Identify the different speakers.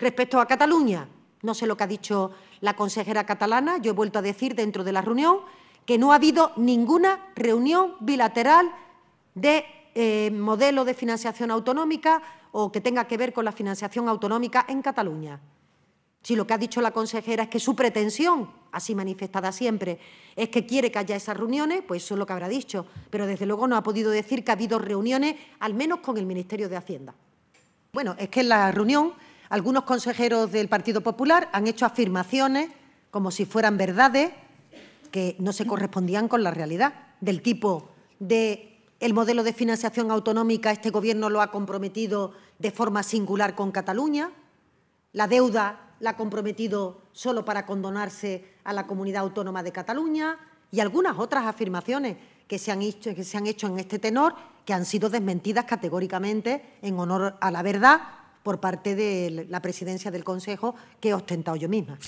Speaker 1: Respecto a Cataluña, no sé lo que ha dicho la consejera catalana, yo he vuelto a decir dentro de la reunión que no ha habido ninguna reunión bilateral de eh, modelo de financiación autonómica o que tenga que ver con la financiación autonómica en Cataluña. Si lo que ha dicho la consejera es que su pretensión, así manifestada siempre, es que quiere que haya esas reuniones, pues eso es lo que habrá dicho. Pero desde luego no ha podido decir que ha habido reuniones, al menos con el Ministerio de Hacienda. Bueno, es que en la reunión algunos consejeros del Partido Popular han hecho afirmaciones como si fueran verdades que no se correspondían con la realidad, del tipo de el modelo de financiación autonómica, este Gobierno lo ha comprometido de forma singular con Cataluña, la deuda la ha comprometido solo para condonarse a la comunidad autónoma de Cataluña y algunas otras afirmaciones que se han hecho, que se han hecho en este tenor que han sido desmentidas categóricamente en honor a la verdad por parte de la presidencia del Consejo que he ostentado yo misma.